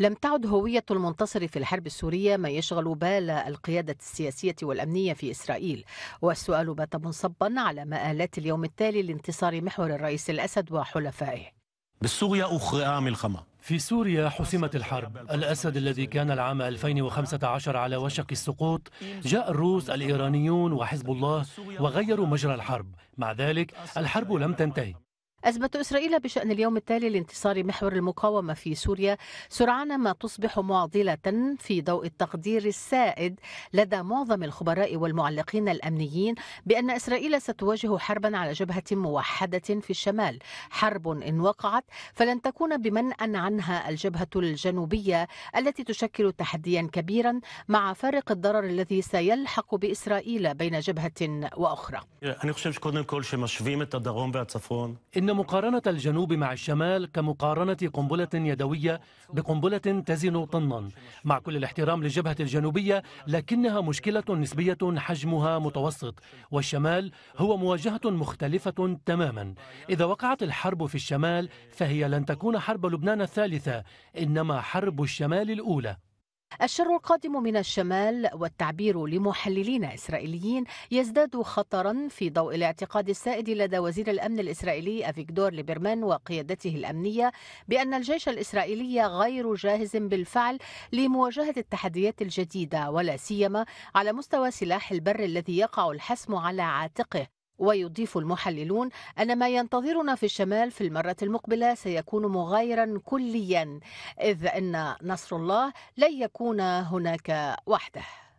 لم تعد هوية المنتصر في الحرب السورية ما يشغل بال القيادة السياسية والأمنية في إسرائيل والسؤال بات منصبا على مآلات اليوم التالي لانتصار محور الرئيس الأسد وحلفائه بالسوريا أخرى ملحمة في سوريا حسمت الحرب الأسد الذي كان العام 2015 على وشك السقوط جاء الروس الإيرانيون وحزب الله وغيروا مجرى الحرب مع ذلك الحرب لم تنتهي أزمة إسرائيل بشأن اليوم التالي لانتصار محور المقاومة في سوريا سرعان ما تصبح معضلة في ضوء التقدير السائد لدى معظم الخبراء والمعلقين الأمنيين بأن إسرائيل ستواجه حربا على جبهة موحدة في الشمال حرب إن وقعت فلن تكون بمنأ عنها الجبهة الجنوبية التي تشكل تحديا كبيرا مع فارق الضرر الذي سيلحق بإسرائيل بين جبهة وأخرى إن إن مقارنة الجنوب مع الشمال كمقارنة قنبلة يدوية بقنبلة تزن طنا مع كل الاحترام للجبهة الجنوبية لكنها مشكلة نسبية حجمها متوسط والشمال هو مواجهة مختلفة تماما إذا وقعت الحرب في الشمال فهي لن تكون حرب لبنان الثالثة إنما حرب الشمال الأولى الشر القادم من الشمال والتعبير لمحللين اسرائيليين يزداد خطرا في ضوء الاعتقاد السائد لدى وزير الامن الاسرائيلي افيكدور ليبرمان وقيادته الامنيه بان الجيش الاسرائيلي غير جاهز بالفعل لمواجهه التحديات الجديده ولا سيما على مستوى سلاح البر الذي يقع الحسم على عاتقه ويضيف المحللون أن ما ينتظرنا في الشمال في المرة المقبلة سيكون مغايرا كليا إذ أن نصر الله لن يكون هناك وحده